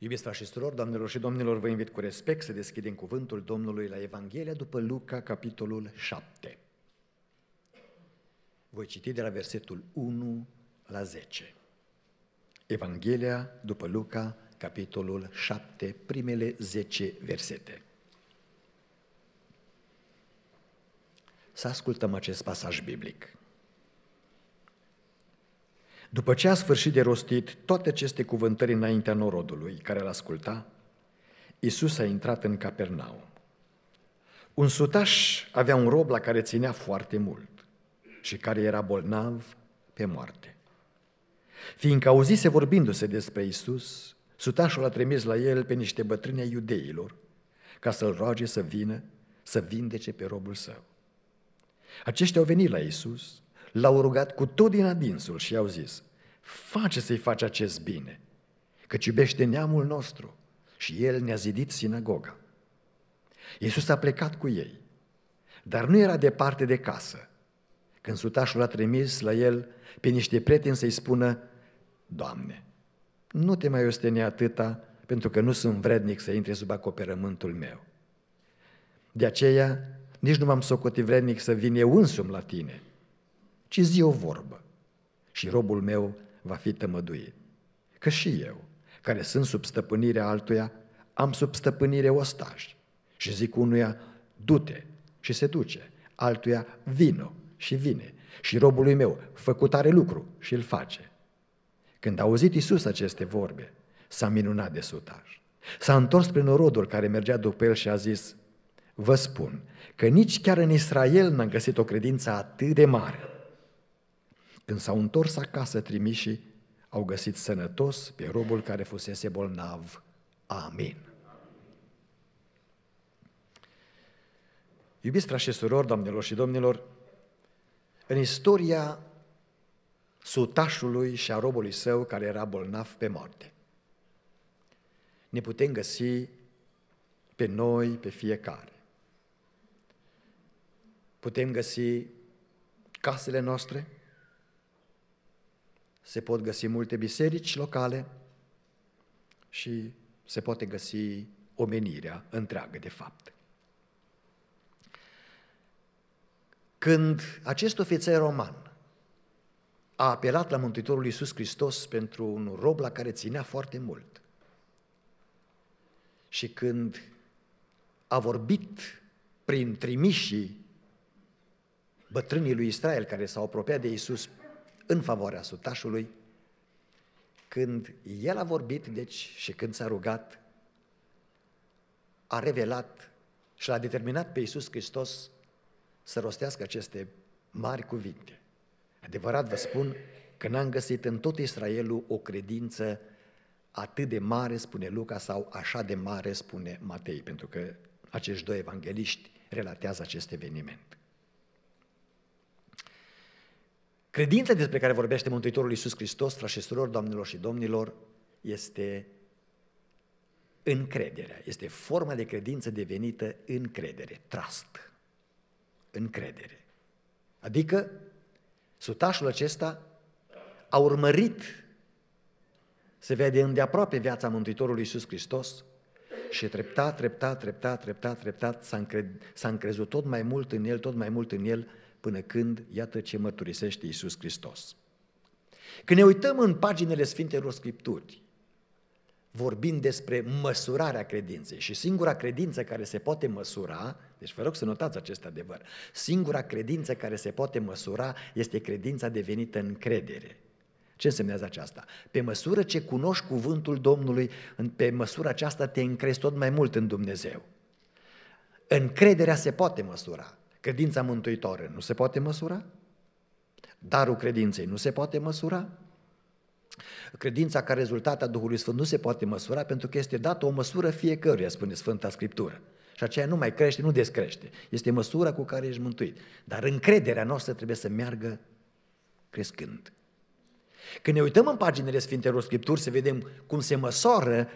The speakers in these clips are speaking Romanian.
Iubiți frați și surori, doamnelor și domnilor, vă invit cu respect să deschidem cuvântul Domnului la Evanghelia după Luca, capitolul 7. Voi citi de la versetul 1 la 10. Evanghelia după Luca, capitolul 7, primele 10 versete. Să ascultăm acest pasaj biblic. După ce a sfârșit de rostit toate aceste cuvântări înaintea norodului care l asculta, Isus a intrat în Capernaum. Un sutaș avea un rob la care ținea foarte mult și care era bolnav pe moarte. Fiindcă auzise vorbindu-se despre Isus, sutașul a trimis la el pe niște bătrâne iudeilor ca să-l roage să vină să vindece pe robul său. Aceștia au venit la Isus l-au rugat cu tot din adinsul și i-au zis, face să-i faci acest bine, căci iubește neamul nostru și el ne-a zidit sinagoga. Iisus a plecat cu ei, dar nu era departe de casă, când sutașul a trimis la el pe niște prieteni să-i spună, Doamne, nu te mai ostene atâta, pentru că nu sunt vrednic să intre sub acoperământul meu. De aceea, nici nu m-am socotit vrednic să vin eu însumi la tine – ci zi o vorbă și robul meu va fi tămăduit. Că și eu, care sunt sub stăpânirea altuia, am sub stăpânire ostași și zic unuia, du-te și se duce, altuia, vino și vine și robului meu, făcut are lucru și îl face. Când a auzit Iisus aceste vorbe, s-a minunat de sutaș. S-a întors prin orodul care mergea după el și a zis, vă spun că nici chiar în Israel n-am găsit o credință atât de mare. Când s-au întors acasă trimișii, au găsit sănătos pe robul care fusese bolnav. Amin. Iubiți frați și surori, doamnelor și domnilor, în istoria sutașului și a robului său care era bolnav pe moarte, ne putem găsi pe noi, pe fiecare. Putem găsi casele noastre, se pot găsi multe biserici locale și se poate găsi omenirea întreagă, de fapt. Când acest ofițer roman a apelat la Mântuitorul Iisus Hristos pentru un rob la care ținea foarte mult și când a vorbit prin trimișii bătrânii lui Israel care s-au apropiat de Iisus în favoarea sutașului, când el a vorbit, deci, și când s-a rugat, a revelat și l-a determinat pe Iisus Hristos să rostească aceste mari cuvinte. Adevărat vă spun că n-am găsit în tot Israelul o credință atât de mare, spune Luca, sau așa de mare, spune Matei, pentru că acești doi evangeliști relatează acest eveniment. Credința despre care vorbește Mântuitorul Iisus Hristos, frașesurilor, doamnelor și domnilor, este încrederea. Este forma de credință devenită încredere, trust, încredere. Adică, sutașul acesta a urmărit se vede îndeaproape viața Mântuitorului Iisus Hristos și treptat, treptat, treptat, treptat, treptat s-a, încre- s-a încrezut tot mai mult în El, tot mai mult în El, până când, iată ce mărturisește Iisus Hristos. Când ne uităm în paginile Sfintelor Scripturi, vorbim despre măsurarea credinței și singura credință care se poate măsura, deci vă rog să notați acest adevăr, singura credință care se poate măsura este credința devenită în credere. Ce însemnează aceasta? Pe măsură ce cunoști cuvântul Domnului, pe măsură aceasta te încrezi tot mai mult în Dumnezeu. Încrederea se poate măsura. Credința mântuitoare nu se poate măsura? Darul credinței nu se poate măsura? Credința ca rezultat a Duhului Sfânt nu se poate măsura pentru că este dată o măsură fiecăruia, spune Sfânta Scriptură. Și aceea nu mai crește, nu descrește. Este măsura cu care ești mântuit. Dar încrederea noastră trebuie să meargă crescând. Când ne uităm în paginile Sfintelor Scripturi să vedem cum se măsoară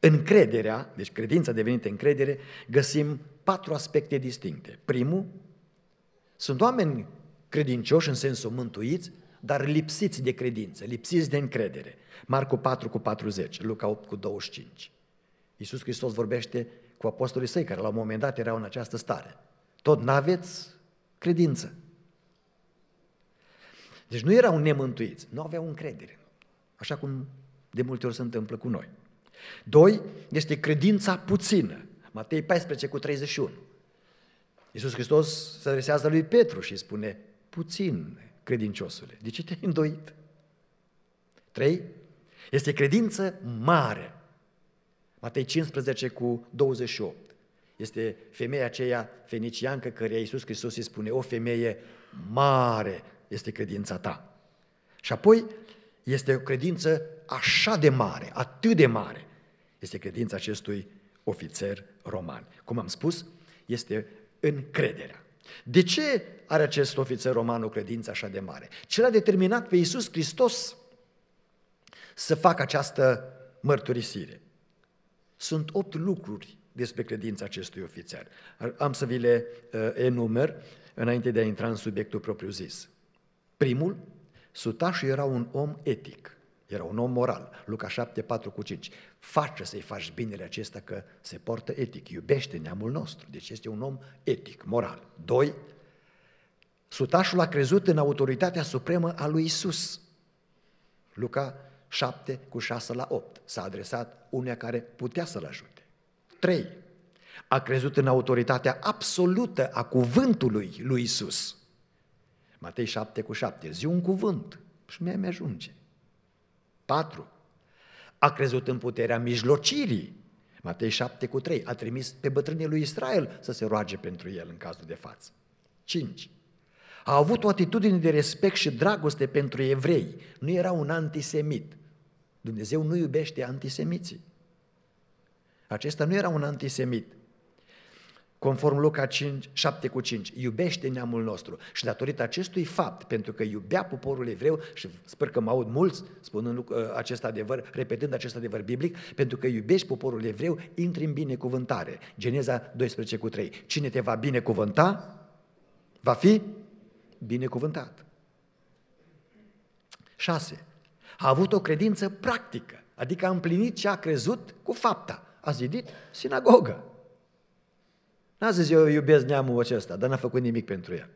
încrederea, deci credința devenită încredere, găsim patru aspecte distincte. Primul, sunt oameni credincioși în sensul mântuiți, dar lipsiți de credință, lipsiți de încredere. Marcu 4 cu 40, Luca 8 cu 25. Iisus Hristos vorbește cu apostolii săi, care la un moment dat erau în această stare. Tot n-aveți credință. Deci nu erau nemântuiți, nu aveau încredere. Așa cum de multe ori se întâmplă cu noi. Doi, este credința puțină. Matei 14 cu 31. Iisus Hristos se adresează lui Petru și spune, puțin credinciosule, de ce te-ai îndoit? Trei, este credință mare. Matei 15 cu 28. Este femeia aceea feniciancă care Iisus Hristos îi spune, o femeie mare este credința ta. Și apoi este o credință așa de mare, atât de mare, este credința acestui ofițer roman. Cum am spus, este încrederea. De ce are acest ofițer roman o credință așa de mare? Ce l-a determinat pe Iisus Hristos să facă această mărturisire? Sunt opt lucruri despre credința acestui ofițer. Am să vi le uh, enumer înainte de a intra în subiectul propriu-zis. Primul, sutașul era un om etic. Era un om moral. Luca 7, 4 cu 5. Face să-i faci binele acesta că se poartă etic, iubește neamul nostru. Deci este un om etic, moral. 2. Sutașul a crezut în autoritatea supremă a lui Isus. Luca 7 cu 6 la 8. S-a adresat unea care putea să-l ajute. 3. A crezut în autoritatea absolută a cuvântului lui Isus. Matei 7 cu 7. Zi un cuvânt și mi ajunge. 4. A crezut în puterea mijlocirii. Matei 7 cu 3. A trimis pe bătrânii lui Israel să se roage pentru el în cazul de față. 5. A avut o atitudine de respect și dragoste pentru evrei. Nu era un antisemit. Dumnezeu nu iubește antisemiții. Acesta nu era un antisemit conform Luca 5, 7 cu 5, iubește neamul nostru. Și datorită acestui fapt, pentru că iubea poporul evreu, și sper că mă aud mulți spunând ă, acest adevăr, repetând acest adevăr biblic, pentru că iubești poporul evreu, intri în binecuvântare. Geneza 12 cu 3. Cine te va binecuvânta, va fi binecuvântat. 6. A avut o credință practică, adică a împlinit ce a crezut cu fapta. A zidit sinagogă. N-a zis eu iubesc neamul acesta, dar n-a făcut nimic pentru el.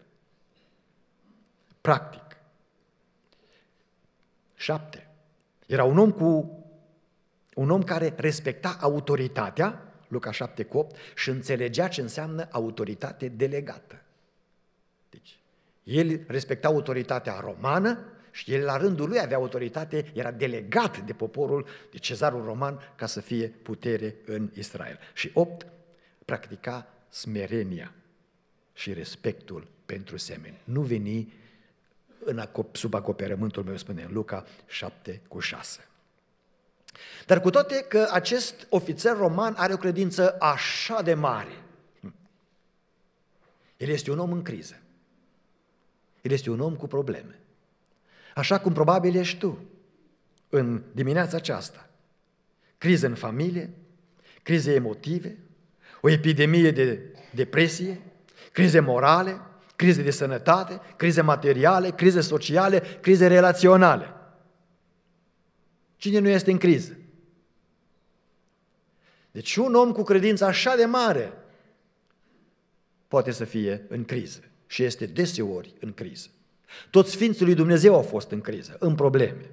Practic. Șapte. Era un om cu un om care respecta autoritatea, Luca 7 cu 8, și înțelegea ce înseamnă autoritate delegată. Deci, el respecta autoritatea romană și el la rândul lui avea autoritate, era delegat de poporul, de cezarul roman, ca să fie putere în Israel. Și 8, practica smerenia și respectul pentru semeni. Nu veni în acop- sub acoperământul meu, spune în Luca 7 cu 6. Dar cu toate că acest ofițer roman are o credință așa de mare, el este un om în criză. El este un om cu probleme. Așa cum probabil ești tu în dimineața aceasta. Criză în familie, crize emotive, o epidemie de depresie, crize morale, crize de sănătate, crize materiale, crize sociale, crize relaționale. Cine nu este în criză? Deci un om cu credință așa de mare poate să fie în criză și este deseori în criză. Toți Sfinții lui Dumnezeu au fost în criză, în probleme.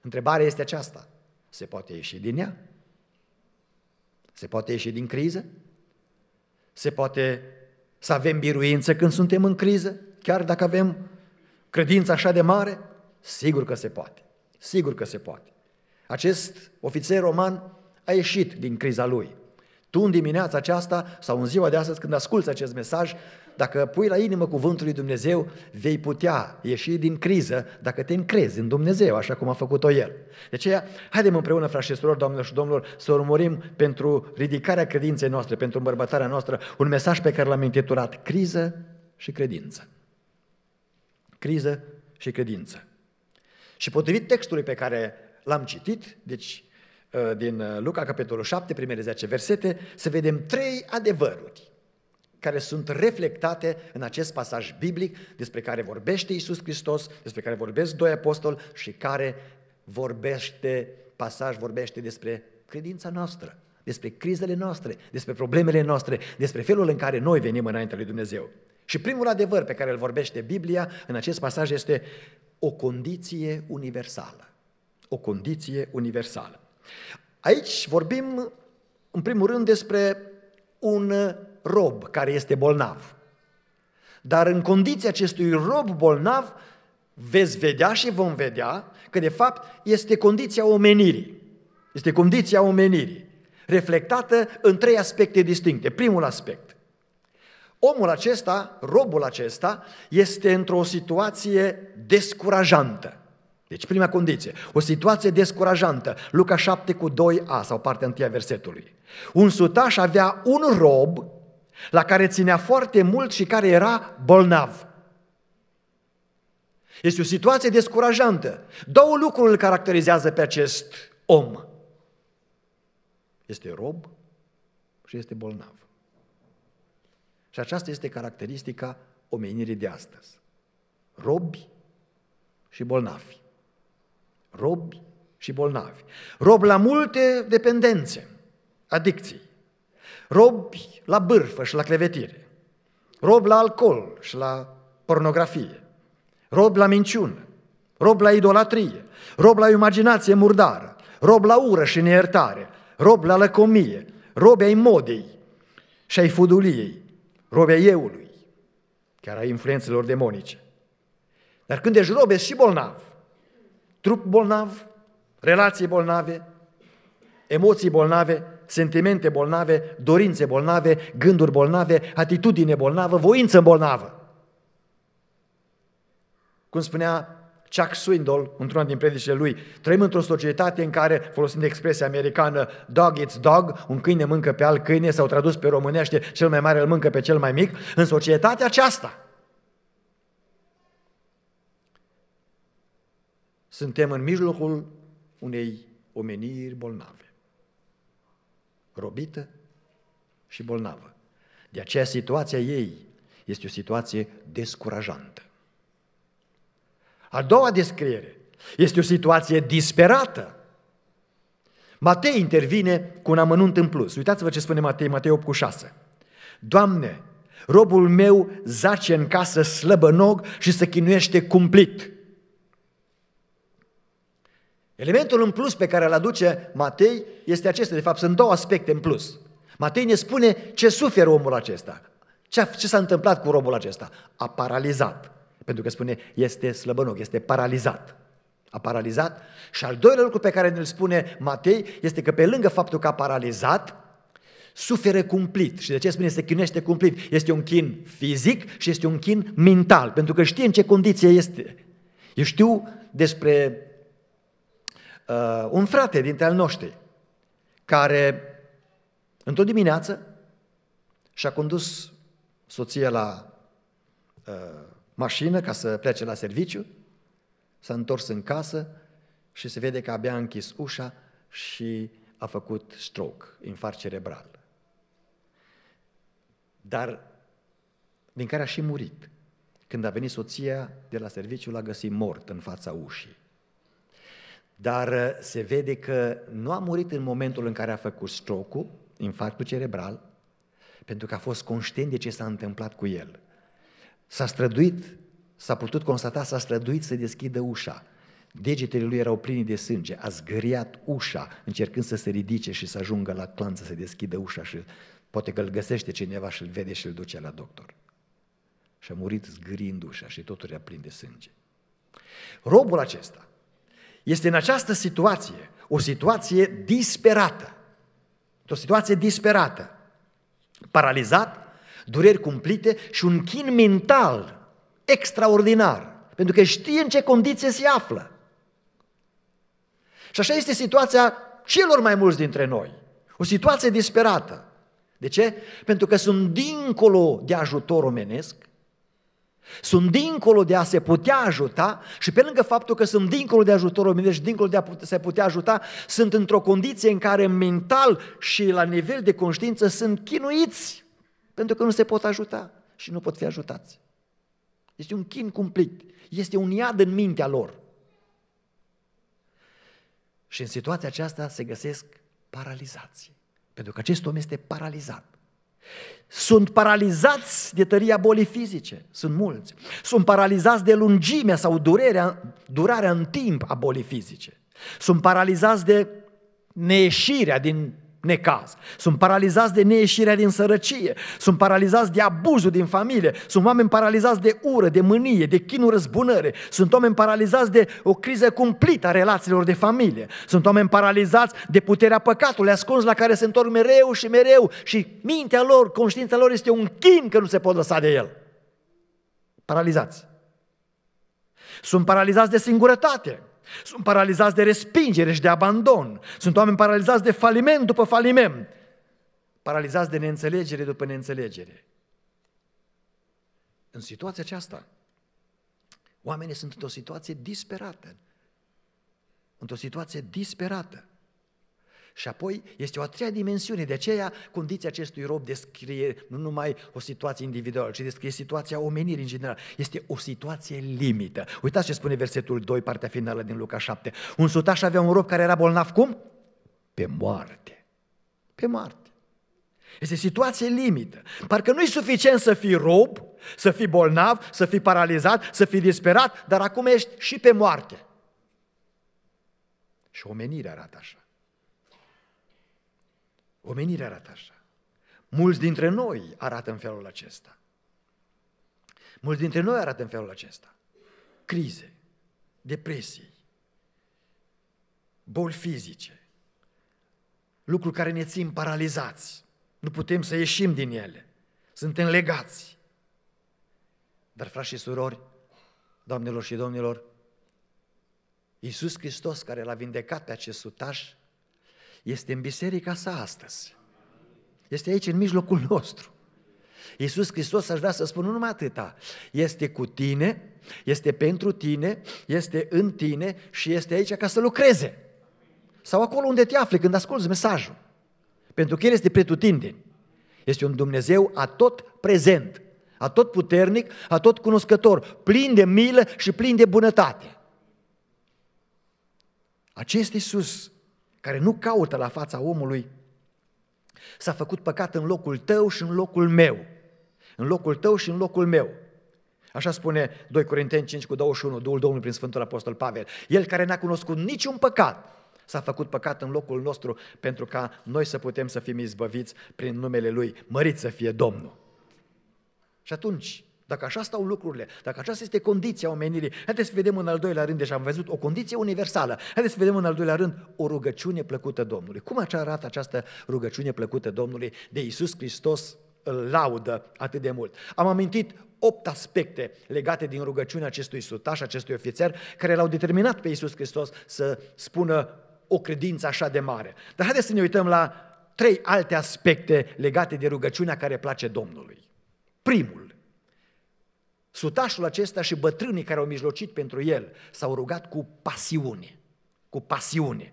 Întrebarea este aceasta. Se poate ieși din ea? Se poate ieși din criză? Se poate să avem biruință când suntem în criză? Chiar dacă avem credință așa de mare? Sigur că se poate. Sigur că se poate. Acest ofițer roman a ieșit din criza lui. Tu în dimineața aceasta sau în ziua de astăzi când asculți acest mesaj, dacă pui la inimă cuvântul lui Dumnezeu, vei putea ieși din criză dacă te încrezi în Dumnezeu, așa cum a făcut-o El. De aceea, haidem împreună, frați și doamnelor și domnilor, să urmărim pentru ridicarea credinței noastre, pentru îmbărbătarea noastră, un mesaj pe care l-am intitulat Criză și credință. Criză și credință. Și potrivit textului pe care l-am citit, deci uh, din Luca, capitolul 7, primele 10 versete, să vedem trei adevăruri care sunt reflectate în acest pasaj biblic despre care vorbește Iisus Hristos, despre care vorbesc doi apostoli și care vorbește, pasaj vorbește despre credința noastră, despre crizele noastre, despre problemele noastre, despre felul în care noi venim înaintea lui Dumnezeu. Și primul adevăr pe care îl vorbește Biblia în acest pasaj este o condiție universală. O condiție universală. Aici vorbim, în primul rând, despre un rob care este bolnav. Dar în condiția acestui rob bolnav, veți vedea și vom vedea că de fapt este condiția omenirii. Este condiția omenirii, reflectată în trei aspecte distincte. Primul aspect, omul acesta, robul acesta, este într-o situație descurajantă. Deci prima condiție, o situație descurajantă, Luca 7 cu 2a sau partea 1 a versetului. Un sutaș avea un rob la care ținea foarte mult și care era bolnav. Este o situație descurajantă. Două lucruri îl caracterizează pe acest om. Este rob și este bolnav. Și aceasta este caracteristica omenirii de astăzi. Robi și bolnavi. Robi și bolnavi. Rob la multe dependențe, adicții, robi la bârfă și la clevetire, robi la alcool și la pornografie, robi la minciună, rob la idolatrie, rob la imaginație murdară, rob la ură și neiertare, rob la lăcomie, robi ai modei și ai fuduliei, robi ai eului, chiar ai influențelor demonice. Dar când ești rob, ești și bolnav. Trup bolnav, relații bolnave, emoții bolnave sentimente bolnave, dorințe bolnave, gânduri bolnave, atitudine bolnavă, voință bolnavă. Cum spunea Chuck Swindoll, într-una din predicile lui, trăim într-o societate în care, folosind expresia americană, dog eats dog, un câine mâncă pe alt câine, sau tradus pe românește, cel mai mare îl mâncă pe cel mai mic, în societatea aceasta. Suntem în mijlocul unei omeniri bolnave robită și bolnavă. De aceea situația ei este o situație descurajantă. A doua descriere este o situație disperată. Matei intervine cu un amănunt în plus. Uitați-vă ce spune Matei, Matei 8 cu 6. Doamne, robul meu zace în casă slăbănog și se chinuiește cumplit. Elementul în plus pe care îl aduce Matei este acesta. De fapt, sunt două aspecte în plus. Matei ne spune ce suferă omul acesta. Ce, ce s-a întâmplat cu omul acesta? A paralizat. Pentru că spune, este slăbănoc, este paralizat. A paralizat. Și al doilea lucru pe care ne-l spune Matei este că pe lângă faptul că a paralizat, suferă cumplit. Și de ce spune se chinește cumplit? Este un chin fizic și este un chin mental, pentru că știe în ce condiție este. Eu știu despre uh, un frate dintre al noștri, care într-o dimineață și-a condus soția la uh, mașină ca să plece la serviciu, s-a întors în casă și se vede că abia a închis ușa și a făcut stroke, infarct cerebral. Dar din care a și murit. Când a venit soția de la serviciu, l-a găsit mort în fața ușii dar uh, se vede că nu a murit în momentul în care a făcut strocul, infarctul cerebral, pentru că a fost conștient de ce s-a întâmplat cu el. S-a străduit, s-a putut constata, s-a străduit să deschidă ușa. Degetele lui erau pline de sânge, a zgâriat ușa, încercând să se ridice și să ajungă la clan să se deschidă ușa și poate că îl găsește cineva și îl vede și îl duce la doctor. Și a murit zgârind ușa și totul era plin de sânge. Robul acesta este în această situație, o situație disperată. O situație disperată. Paralizat, dureri cumplite și un chin mental extraordinar, pentru că știe în ce condiție se află. Și așa este situația celor mai mulți dintre noi. O situație disperată. De ce? Pentru că sunt dincolo de ajutor omenesc, sunt dincolo de a se putea ajuta și pe lângă faptul că sunt dincolo de ajutorul meu, și dincolo de a se putea ajuta, sunt într-o condiție în care mental și la nivel de conștiință sunt chinuiți pentru că nu se pot ajuta și nu pot fi ajutați. Este un chin cumplit, este un iad în mintea lor. Și în situația aceasta se găsesc paralizați, pentru că acest om este paralizat. Sunt paralizați de tăria bolii fizice, sunt mulți. Sunt paralizați de lungimea sau durerea, durarea în timp a bolii fizice. Sunt paralizați de neieșirea din necaz, sunt paralizați de neieșirea din sărăcie, sunt paralizați de abuzul din familie, sunt oameni paralizați de ură, de mânie, de chinul răzbunării, sunt oameni paralizați de o criză cumplită a relațiilor de familie, sunt oameni paralizați de puterea păcatului ascuns la care se întorc mereu și mereu și mintea lor, conștiința lor este un chin că nu se pot lăsa de el. Paralizați. Sunt paralizați de singurătate. Sunt paralizați de respingere și de abandon. Sunt oameni paralizați de faliment după faliment. Paralizați de neînțelegere după neînțelegere. În situația aceasta, oamenii sunt într-o situație disperată. Într-o situație disperată. Și apoi este o a treia dimensiune, de aceea condiția acestui rob descrie nu numai o situație individuală, ci descrie situația omenirii în general. Este o situație limită. Uitați ce spune versetul 2, partea finală din Luca 7. Un sutaș avea un rob care era bolnav cum? Pe moarte. Pe moarte. Este situație limită. Parcă nu-i suficient să fii rob, să fii bolnav, să fii paralizat, să fii disperat, dar acum ești și pe moarte. Și omenirea arată așa. Omenirea arată așa. Mulți dintre noi arată în felul acesta. Mulți dintre noi arată în felul acesta. Crize, depresii, boli fizice, lucruri care ne țin paralizați. Nu putem să ieșim din ele. Suntem legați. Dar, frați și surori, doamnelor și domnilor, Iisus Hristos, care l-a vindecat pe acest sutaș, este în biserica sa astăzi. Este aici, în mijlocul nostru. Iisus Hristos, aș vrea să spun nu numai atâta, este cu tine, este pentru tine, este în tine și este aici ca să lucreze. Sau acolo unde te afli când asculți mesajul. Pentru că El este pretutindeni. Este un Dumnezeu atot prezent, atot puternic, atot cunoscător, plin de milă și plin de bunătate. Acest Iisus care nu caută la fața omului, s-a făcut păcat în locul tău și în locul meu. În locul tău și în locul meu. Așa spune 2 Corinteni 5 cu 21, Duhul Domnului prin Sfântul Apostol Pavel. El care n-a cunoscut niciun păcat, s-a făcut păcat în locul nostru pentru ca noi să putem să fim izbăviți prin numele Lui. Mărit să fie Domnul! Și atunci, dacă așa stau lucrurile, dacă aceasta este condiția omenirii, haideți să vedem în al doilea rând, deja deci am văzut o condiție universală, haideți să vedem în al doilea rând o rugăciune plăcută Domnului. Cum așa arată această rugăciune plăcută Domnului de Iisus Hristos îl laudă atât de mult. Am amintit opt aspecte legate din rugăciunea acestui sutaș, acestui ofițer, care l-au determinat pe Iisus Hristos să spună o credință așa de mare. Dar haideți să ne uităm la trei alte aspecte legate de rugăciunea care place Domnului. Primul, Sutașul acesta și bătrânii care au mijlocit pentru el s-au rugat cu pasiune, cu pasiune.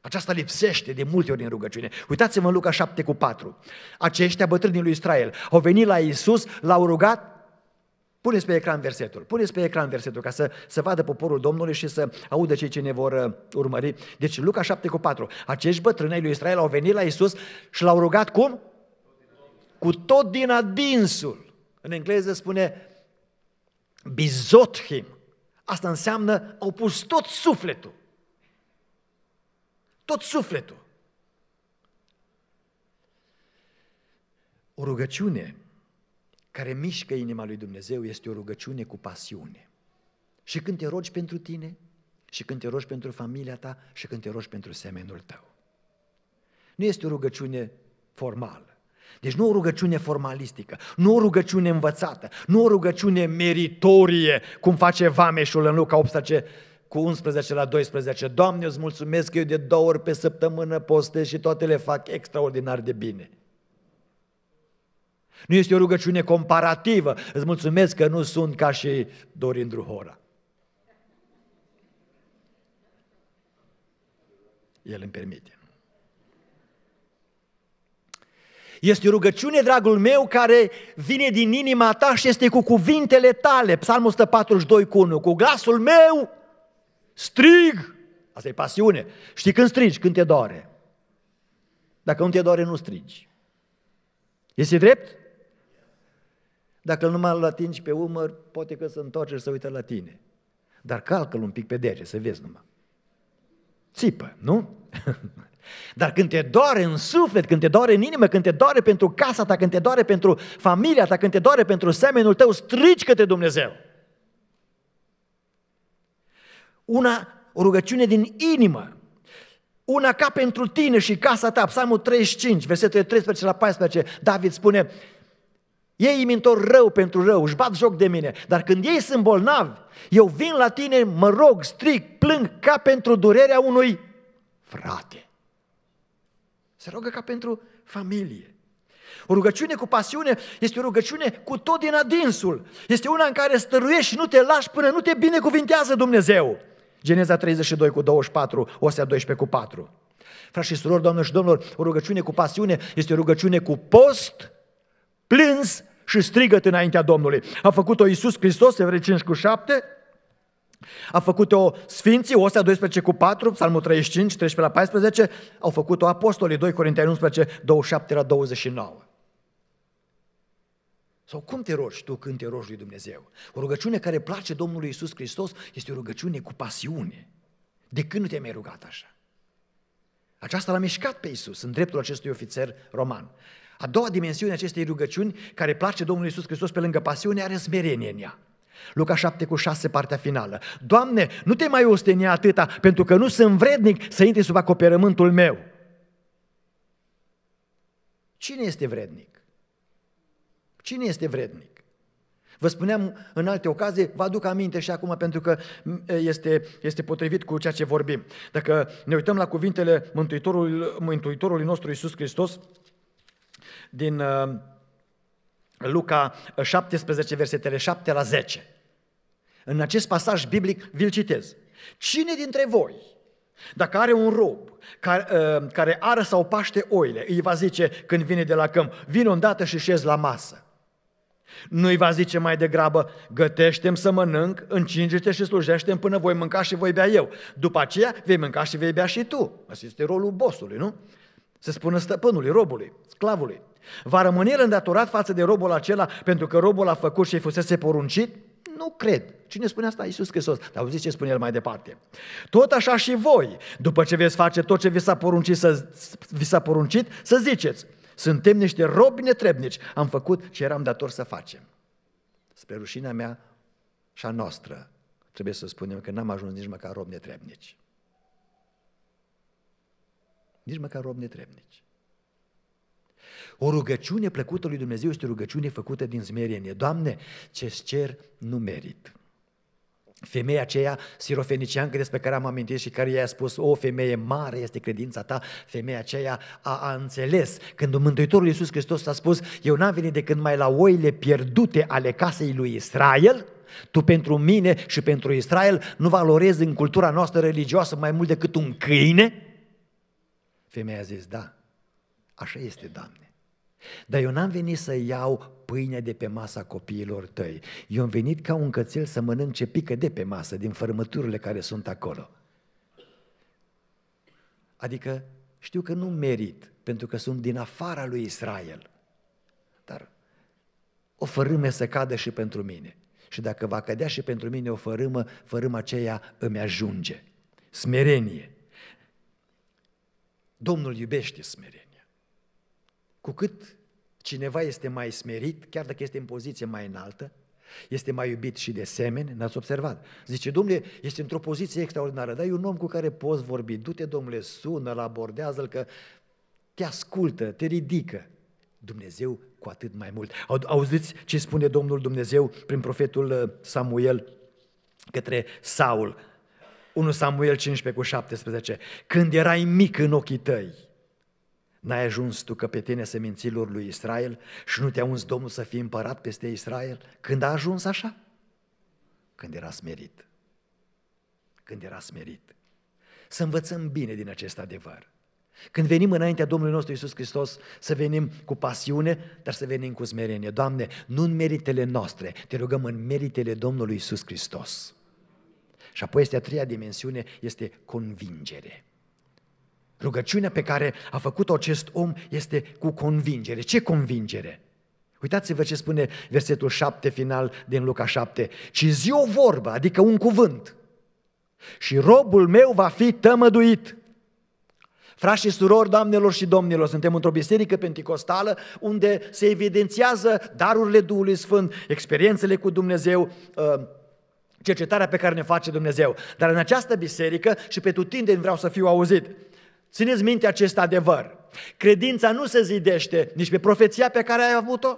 Aceasta lipsește de multe ori în rugăciune. Uitați-vă în Luca 7 cu 4. Aceștia, bătrânii lui Israel, au venit la Isus, l-au rugat Puneți pe ecran versetul, puneți pe ecran versetul ca să, să vadă poporul Domnului și să audă cei ce ne vor uh, urmări. Deci Luca 7 cu 4. Acești bătrâni lui Israel au venit la Isus și l-au rugat cum? Cu tot din adinsul. În engleză spune Bizothim. Asta înseamnă au pus tot sufletul. Tot sufletul. O rugăciune care mișcă inima lui Dumnezeu este o rugăciune cu pasiune. Și când te rogi pentru tine, și când te rogi pentru familia ta, și când te rogi pentru semenul tău. Nu este o rugăciune formală. Deci nu o rugăciune formalistică, nu o rugăciune învățată, nu o rugăciune meritorie, cum face Vameșul în Luca 18, cu 11 la 12. Doamne, îți mulțumesc că eu de două ori pe săptămână postez și toate le fac extraordinar de bine. Nu este o rugăciune comparativă. Îți mulțumesc că nu sunt ca și Dorin Druhora. El îmi permite. Este o rugăciune, dragul meu, care vine din inima ta și este cu cuvintele tale. Psalmul 142 cu 1. Cu glasul meu strig. Asta e pasiune. Știi când strigi? Când te doare. Dacă nu te doare, nu strigi. Este drept? Dacă mai îl atingi pe umăr, poate că se întoarce și se uită la tine. Dar calcă-l un pic pe dege, să vezi numai. Țipă, nu? Dar când te doare în suflet, când te doare în inimă, când te doare pentru casa ta, când te doare pentru familia ta, când te doare pentru semenul tău, strici către Dumnezeu. Una, o rugăciune din inimă, una ca pentru tine și casa ta. Psalmul 35, versetele 13 la 14, David spune, ei întorc rău pentru rău, își bat joc de mine, dar când ei sunt bolnavi, eu vin la tine, mă rog, stric, plâng ca pentru durerea unui frate. Se roagă ca pentru familie. O rugăciune cu pasiune este o rugăciune cu tot din adinsul. Este una în care stăruiești și nu te lași până nu te binecuvintează Dumnezeu. Geneza 32 cu 24, Osea 12 cu 4. Frați și surori, doamnelor și domnilor, o rugăciune cu pasiune este o rugăciune cu post, plâns și strigăt înaintea Domnului. A făcut-o Iisus Hristos, Evrei 5 cu 7, a făcut-o Sfinții, Osea 12 cu 4, Psalmul 35, 13 la 14, au făcut-o Apostolii 2 Corinteni 11, 27 la 29. Sau cum te rogi tu când te rogi lui Dumnezeu? O rugăciune care place Domnului Isus Hristos este o rugăciune cu pasiune. De când nu te-ai mai rugat așa? Aceasta l-a mișcat pe Isus în dreptul acestui ofițer roman. A doua dimensiune a acestei rugăciuni care place Domnului Isus Hristos pe lângă pasiune are smerenie în ea. Luca 7 cu 6, partea finală. Doamne, nu te mai ostenia atâta, pentru că nu sunt vrednic să intri sub acoperământul meu. Cine este vrednic? Cine este vrednic? Vă spuneam în alte ocazii, vă aduc aminte și acum pentru că este, este potrivit cu ceea ce vorbim. Dacă ne uităm la cuvintele Mântuitorului, Mântuitorului nostru Iisus Hristos din uh, Luca 17, eh, versetele 7 la 10. În acest pasaj biblic vi-l citez. Cine dintre voi, dacă are un rob care, uh, care ară sau paște oile, îi va zice când vine de la câmp, vin odată și șez la masă. Nu îi va zice mai degrabă, gătește să mănânc, încinge și slujește până voi mânca și voi bea eu. După aceea vei mânca și vei bea și tu. Asta este rolul bosului, nu? Se spune stăpânului, robului, sclavului. Va rămâne îndatorat față de robul acela pentru că robul a făcut și fusese poruncit? Nu cred. Cine spune asta? Iisus Hristos. Dar auziți ce spune el mai departe. Tot așa și voi, după ce veți face tot ce vi s-a poruncit, să, vi s-a poruncit, să ziceți, suntem niște robi netrebnici, am făcut ce eram dator să facem. Spre rușinea mea și a noastră, trebuie să spunem că n-am ajuns nici măcar robi netrebnici. Nici măcar robi netrebnici. O rugăciune plăcută lui Dumnezeu este o rugăciune făcută din smerenie. Doamne, ce-ți cer, nu merit. Femeia aceea sirofeniciancă despre care am amintit și care i-a spus, o femeie mare este credința ta, femeia aceea a, a înțeles. Când Mântuitorul Iisus Hristos a spus, eu n-am venit decât mai la oile pierdute ale casei lui Israel, tu pentru mine și pentru Israel nu valorezi în cultura noastră religioasă mai mult decât un câine? Femeia a zis, da, așa este, Doamne. Dar eu n-am venit să iau pâine de pe masa copiilor tăi. Eu am venit ca un cățel să mănânc ce pică de pe masă, din fărâmăturile care sunt acolo. Adică știu că nu merit, pentru că sunt din afara lui Israel. Dar o fărâme să cadă și pentru mine. Și dacă va cădea și pentru mine o fărâmă, fărâma aceea îmi ajunge. Smerenie. Domnul iubește smerenie. Cu cât cineva este mai smerit, chiar dacă este în poziție mai înaltă, este mai iubit și de semeni, n-ați observat. Zice, domnule, este într-o poziție extraordinară, dar e un om cu care poți vorbi. Du-te, domnule, sună-l, abordează-l, că te ascultă, te ridică. Dumnezeu cu atât mai mult. Auziți ce spune Domnul Dumnezeu prin profetul uh, Samuel către Saul. 1 Samuel 15 cu 17. Când erai mic în ochii tăi, N-ai ajuns tu căpetenia seminților lui Israel și nu te-a uns Domnul să fii împărat peste Israel? Când a ajuns așa? Când era smerit. Când era smerit. Să învățăm bine din acest adevăr. Când venim înaintea Domnului nostru Isus Hristos, să venim cu pasiune, dar să venim cu smerenie. Doamne, nu în meritele noastre, te rugăm în meritele Domnului Isus Hristos. Și apoi este a treia dimensiune, este convingere. Rugăciunea pe care a făcut-o acest om este cu convingere. Ce convingere? Uitați-vă ce spune versetul 7 final din Luca 7. Ci zi o vorbă, adică un cuvânt, și robul meu va fi tămăduit. Frați și surori, doamnelor și domnilor, suntem într-o biserică pentecostală unde se evidențiază darurile Duhului Sfânt, experiențele cu Dumnezeu, ă, cercetarea pe care ne face Dumnezeu. Dar în această biserică și pe tutindeni vreau să fiu auzit. Țineți minte acest adevăr. Credința nu se zidește nici pe profeția pe care ai avut-o,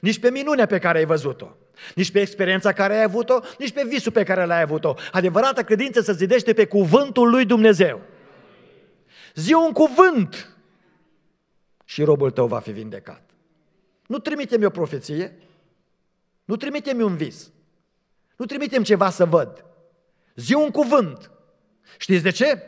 nici pe minunea pe care ai văzut-o, nici pe experiența care ai avut-o, nici pe visul pe care l-ai avut-o. Adevărata credință se zidește pe cuvântul lui Dumnezeu. Zi un cuvânt și robul tău va fi vindecat. Nu trimitem o profeție, nu trimitem un vis, nu trimitem ceva să văd. Zi un cuvânt. Știți de ce?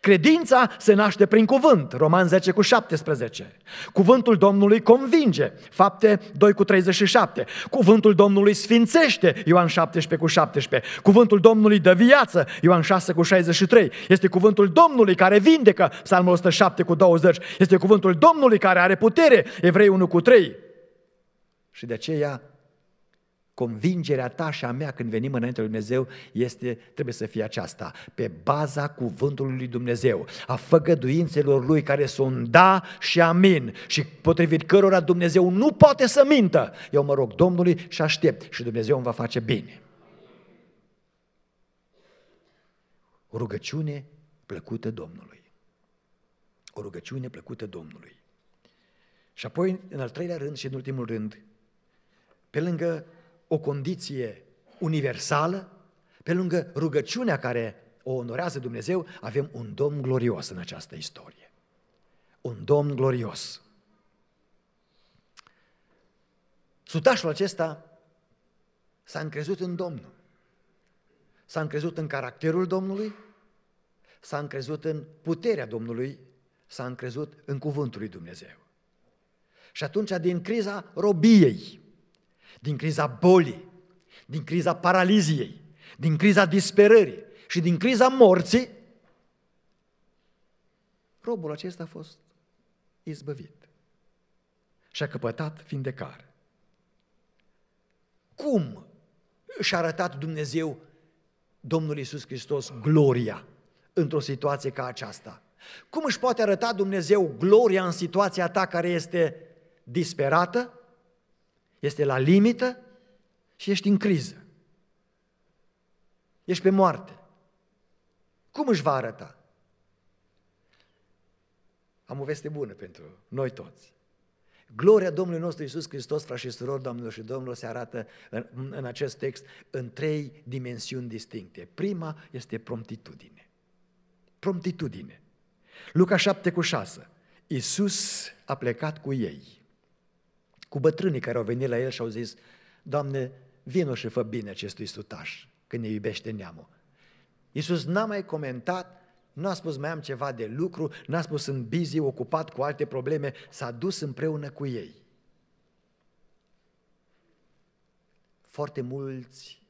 Credința se naște prin cuvânt, Roman 10 cu 17. Cuvântul Domnului convinge, fapte 2 cu 37. Cuvântul Domnului sfințește, Ioan 17 cu 17. Cuvântul Domnului dă viață, Ioan 6 cu 63. Este cuvântul Domnului care vindecă, Psalmul 107 cu 20. Este cuvântul Domnului care are putere, Evrei 1 cu 3. Și de aceea Convingerea ta și a mea când venim înainte lui Dumnezeu este, trebuie să fie aceasta, pe baza cuvântului lui Dumnezeu, a făgăduințelor lui care sunt da și amin și potrivit cărora Dumnezeu nu poate să mintă. Eu mă rog Domnului și aștept și Dumnezeu îmi va face bine. O rugăciune plăcută Domnului. O rugăciune plăcută Domnului. Și apoi, în al treilea rând și în ultimul rând, pe lângă o condiție universală, pe lângă rugăciunea care o onorează Dumnezeu, avem un Domn glorios în această istorie. Un Domn glorios. Sutașul acesta s-a încrezut în Domnul. S-a încrezut în caracterul Domnului, s-a încrezut în puterea Domnului, s-a încrezut în cuvântul lui Dumnezeu. Și atunci, din criza robiei, din criza bolii, din criza paraliziei, din criza disperării și din criza morții, robul acesta a fost izbăvit și a căpătat vindecare. Cum și-a arătat Dumnezeu Domnul Iisus Hristos gloria într-o situație ca aceasta? Cum își poate arăta Dumnezeu gloria în situația ta care este disperată, este la limită și ești în criză. Ești pe moarte. Cum își va arăta? Am o veste bună pentru noi toți. Gloria Domnului nostru Iisus Hristos, frate și surori, doamnelor și domnilor, se arată în, în acest text în trei dimensiuni distincte. Prima este promptitudine. Promptitudine. Luca 7 cu 6. Iisus a plecat cu ei cu bătrânii care au venit la el și au zis, Doamne, vină și fă bine acestui sutaș, că ne iubește neamul. Iisus n-a mai comentat, nu a spus mai am ceva de lucru, n-a spus sunt busy, ocupat cu alte probleme, s-a dus împreună cu ei. Foarte mulți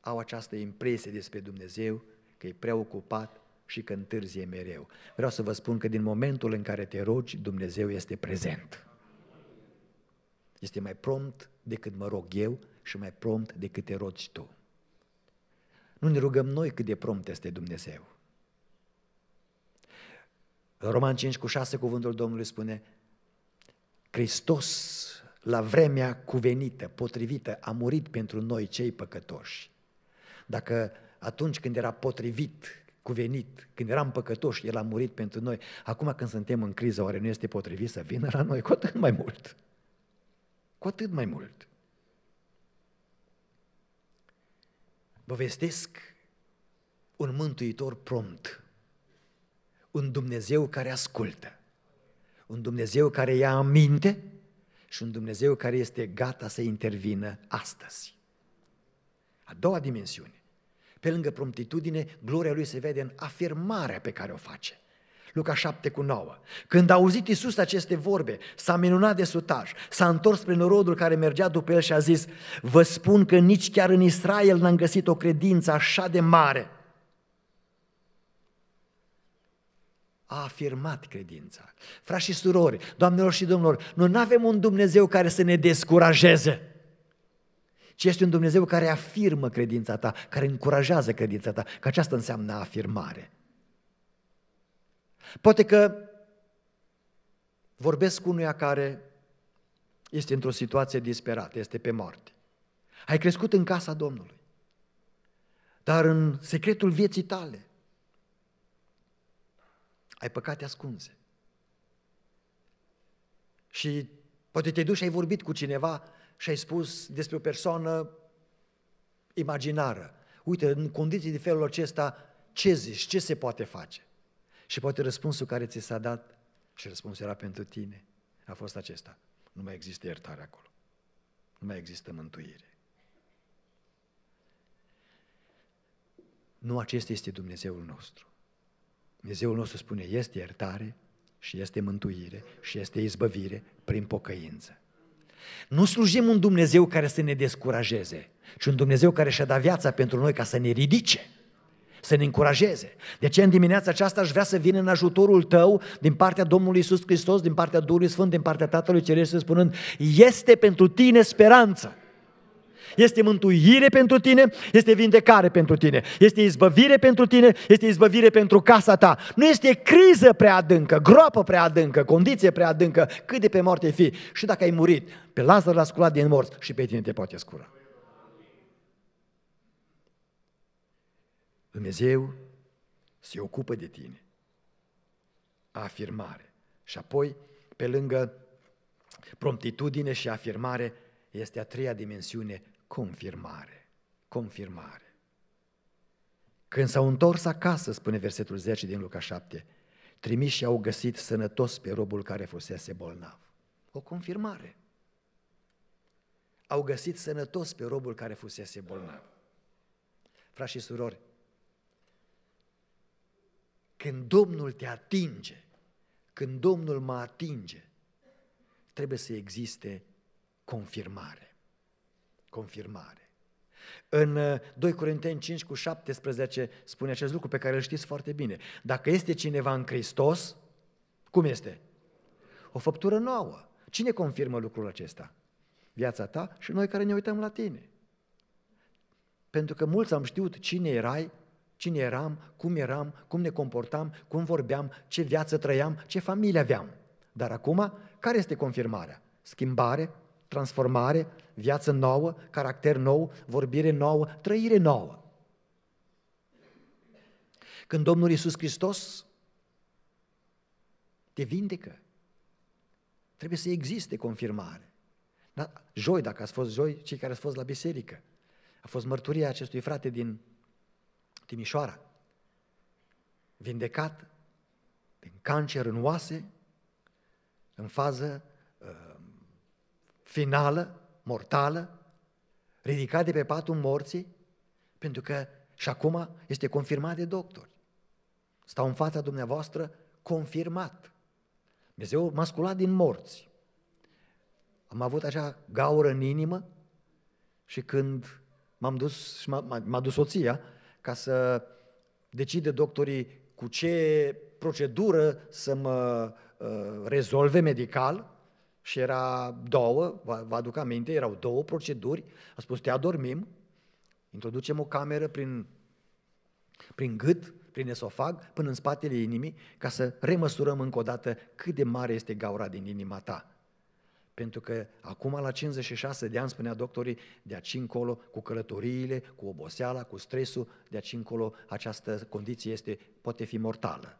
au această impresie despre Dumnezeu, că e prea ocupat și că întârzie mereu. Vreau să vă spun că din momentul în care te rogi, Dumnezeu este prezent este mai prompt decât mă rog eu și mai prompt decât te rogi tu. Nu ne rugăm noi cât de prompt este Dumnezeu. În Roman 5 cu 6 cuvântul Domnului spune Hristos la vremea cuvenită, potrivită, a murit pentru noi cei păcătoși. Dacă atunci când era potrivit, cuvenit, când eram păcătoși, El a murit pentru noi, acum când suntem în criză, oare nu este potrivit să vină la noi cu atât mai mult? Cu atât mai mult. Vă vestesc un mântuitor prompt, un Dumnezeu care ascultă, un Dumnezeu care ia aminte și un Dumnezeu care este gata să intervină astăzi. A doua dimensiune. Pe lângă promptitudine, gloria lui se vede în afirmarea pe care o face – Luca 7 cu 9. Când a auzit Iisus aceste vorbe, s-a minunat de sutaj, s-a întors prin rodul care mergea după el și a zis, vă spun că nici chiar în Israel n-am găsit o credință așa de mare. a afirmat credința. Frați și surori, doamnelor și domnilor, noi nu avem un Dumnezeu care să ne descurajeze, ci este un Dumnezeu care afirmă credința ta, care încurajează credința ta, că aceasta înseamnă afirmare. Poate că vorbesc cu unuia care este într-o situație disperată, este pe moarte. Ai crescut în casa Domnului, dar în secretul vieții tale ai păcate ascunse. Și poate te duci și ai vorbit cu cineva și ai spus despre o persoană imaginară. Uite, în condiții de felul acesta, ce zici, ce se poate face? Și poate răspunsul care ți s-a dat și răspunsul era pentru tine, a fost acesta. Nu mai există iertare acolo. Nu mai există mântuire. Nu acesta este Dumnezeul nostru. Dumnezeul nostru spune, este iertare și este mântuire și este izbăvire prin pocăință. Nu slujim un Dumnezeu care să ne descurajeze, ci un Dumnezeu care și-a dat viața pentru noi ca să ne ridice să ne încurajeze. De ce în dimineața aceasta aș vrea să vină în ajutorul tău din partea Domnului Isus Hristos, din partea Duhului Sfânt, din partea Tatălui Ceresc, spunând, este pentru tine speranță. Este mântuire pentru tine, este vindecare pentru tine, este izbăvire pentru tine, este izbăvire pentru casa ta. Nu este criză prea adâncă, groapă prea adâncă, condiție prea adâncă, cât de pe moarte fi. Și dacă ai murit, pe Lazar l-a sculat din morți și pe tine te poate scura. Dumnezeu se ocupă de tine. Afirmare. Și apoi, pe lângă promptitudine și afirmare, este a treia dimensiune, confirmare. Confirmare. Când s-au întors acasă, spune versetul 10 din Luca 7, trimiși au găsit sănătos pe robul care fusese bolnav. O confirmare. Au găsit sănătos pe robul care fusese bolnav. Frați și surori, când Domnul te atinge, când Domnul mă atinge, trebuie să existe confirmare. Confirmare. În 2 uh, Corinteni 5 cu 17 spune acest lucru pe care îl știți foarte bine. Dacă este cineva în Hristos, cum este? O făptură nouă. Cine confirmă lucrul acesta? Viața ta și noi care ne uităm la tine. Pentru că mulți am știut cine erai cine eram, cum eram, cum ne comportam, cum vorbeam, ce viață trăiam, ce familie aveam. Dar acum, care este confirmarea? Schimbare, transformare, viață nouă, caracter nou, vorbire nouă, trăire nouă. Când Domnul Iisus Hristos te vindecă, trebuie să existe confirmare. Da? Joi, dacă ați fost joi, cei care ați fost la biserică, a fost mărturia acestui frate din Timișoara, vindecat din cancer în oase, în fază uh, finală, mortală, ridicat de pe patul morții, pentru că și acum este confirmat de doctori. Stau în fața dumneavoastră confirmat. Dumnezeu m-a sculat din morți. Am avut așa gaură în inimă și când m-am dus, și m-a, m-a dus soția, ca să decide doctorii cu ce procedură să mă uh, rezolve medical și era două, vă, vă aduc aminte, erau două proceduri, a spus te adormim, introducem o cameră prin, prin gât, prin esofag, până în spatele inimii, ca să remăsurăm încă o dată cât de mare este gaura din inima ta. Pentru că acum la 56 de ani, spunea doctorii, de aici încolo, cu călătoriile, cu oboseala, cu stresul, de aici încolo această condiție este, poate fi mortală.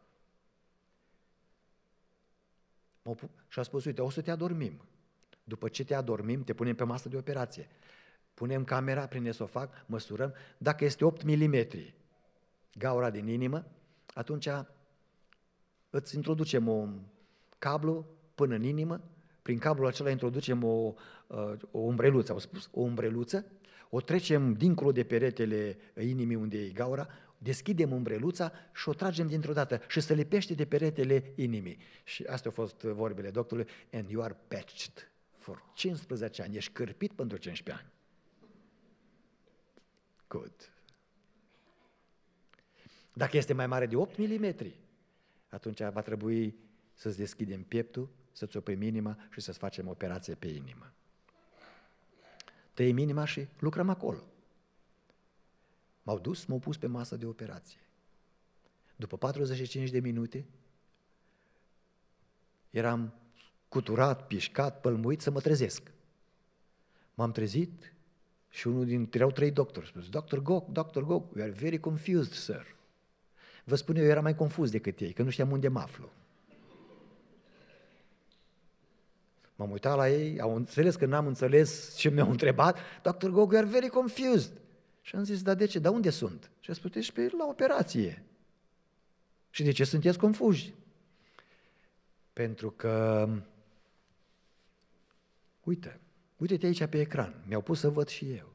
Și a spus, uite, o să te adormim. După ce te adormim, te punem pe masă de operație. Punem camera prin esofag, măsurăm, dacă este 8 mm gaura din inimă, atunci îți introducem un cablu până în inimă prin cablul acela introducem o, uh, o umbreluță, au spus, o umbreluță, o trecem dincolo de peretele inimii unde e gaura, deschidem umbreluța și o tragem dintr-o dată și se lipește de peretele inimii. Și astea au fost vorbele doctorului, and you are patched for 15 ani, ești cârpit pentru 15 ani. Good. Dacă este mai mare de 8 mm, atunci va trebui să-ți deschidem pieptul să-ți oprim inima și să-ți facem operație pe inimă. Tăiem inima și lucrăm acolo. M-au dus, m-au pus pe masă de operație. După 45 de minute, eram cuturat, pișcat, pălmuit să mă trezesc. M-am trezit și unul dintre erau trei doctori. Spus, Dr. Gog, Dr. Gog, you are very confused, sir. Vă spun eu, eu eram mai confuz decât ei, că nu știam unde mă aflu. M-am uitat la ei, au înțeles că n-am înțeles ce mi-au întrebat. Dr. Gogu, are very confused. Și am zis, da de ce? Da unde sunt? Și a spus, ești pe, la operație. Și de ce sunteți confuși? Pentru că, uite, uite-te aici pe ecran, mi-au pus să văd și eu.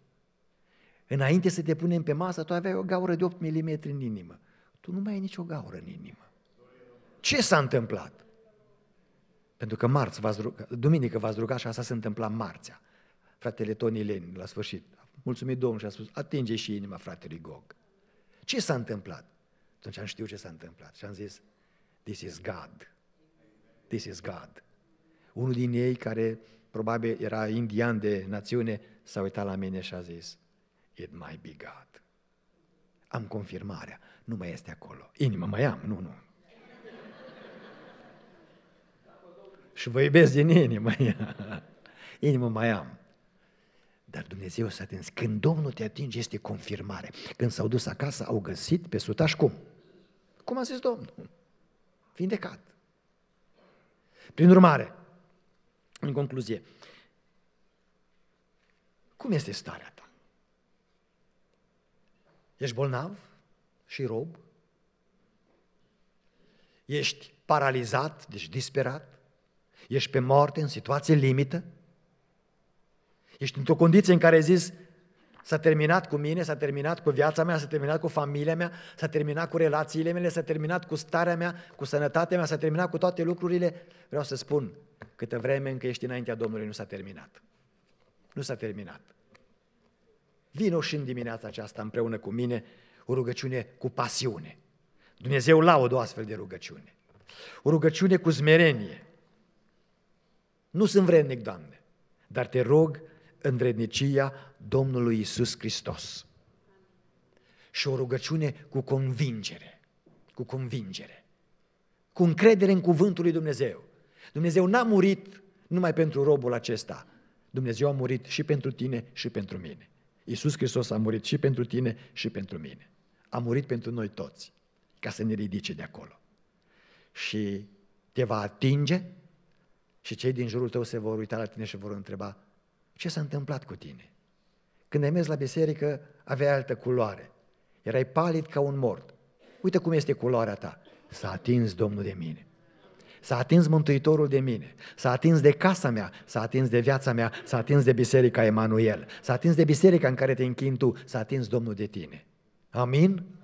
Înainte să te punem pe masă, tu aveai o gaură de 8 mm în inimă. Tu nu mai ai nicio gaură în inimă. Ce s-a întâmplat? Pentru că marți v-ați rugat, duminică v-ați rugat și asta se întâmpla marțea. Fratele Toni Lenin, la sfârșit. Mulțumit Domnul și a spus, atinge și inima fratelui Gog. Ce s-a întâmplat? Atunci am știut ce s-a întâmplat și am zis, this is God. This is God. Unul din ei care probabil era indian de națiune, s-a uitat la mine și a zis, it might be God. Am confirmarea, nu mai este acolo. Inima mai am, nu, nu, și vă iubesc din inimă. Inimă mai am. Dar Dumnezeu s-a atins. Când Domnul te atinge, este confirmare. Când s-au dus acasă, au găsit pe sutaș cum? Cum a zis Domnul? Vindecat. Prin urmare, în concluzie, cum este starea ta? Ești bolnav și rob? Ești paralizat, deci disperat? Ești pe moarte, în situație limită? Ești într-o condiție în care ai zis, s-a terminat cu mine, s-a terminat cu viața mea, s-a terminat cu familia mea, s-a terminat cu relațiile mele, s-a terminat cu starea mea, cu sănătatea mea, s-a terminat cu toate lucrurile. Vreau să spun, câtă vreme încă ești înaintea Domnului, nu s-a terminat. Nu s-a terminat. Vino și în dimineața aceasta împreună cu mine o rugăciune cu pasiune. Dumnezeu laudă o astfel de rugăciune. O rugăciune cu zmerenie, nu sunt vrednic, Doamne, dar te rog în vrednicia Domnului Isus Hristos. Și o rugăciune cu convingere, cu convingere, cu încredere în cuvântul lui Dumnezeu. Dumnezeu n-a murit numai pentru robul acesta. Dumnezeu a murit și pentru tine și pentru mine. Iisus Hristos a murit și pentru tine și pentru mine. A murit pentru noi toți, ca să ne ridice de acolo. Și te va atinge și cei din jurul tău se vor uita la tine și vor întreba, ce s-a întâmplat cu tine? Când ai mers la biserică, aveai altă culoare. Erai palid ca un mort. Uite cum este culoarea ta. S-a atins Domnul de mine. S-a atins Mântuitorul de mine, s-a atins de casa mea, s-a atins de viața mea, s-a atins de biserica Emanuel, s-a atins de biserica în care te închin tu, s-a atins Domnul de tine. Amin?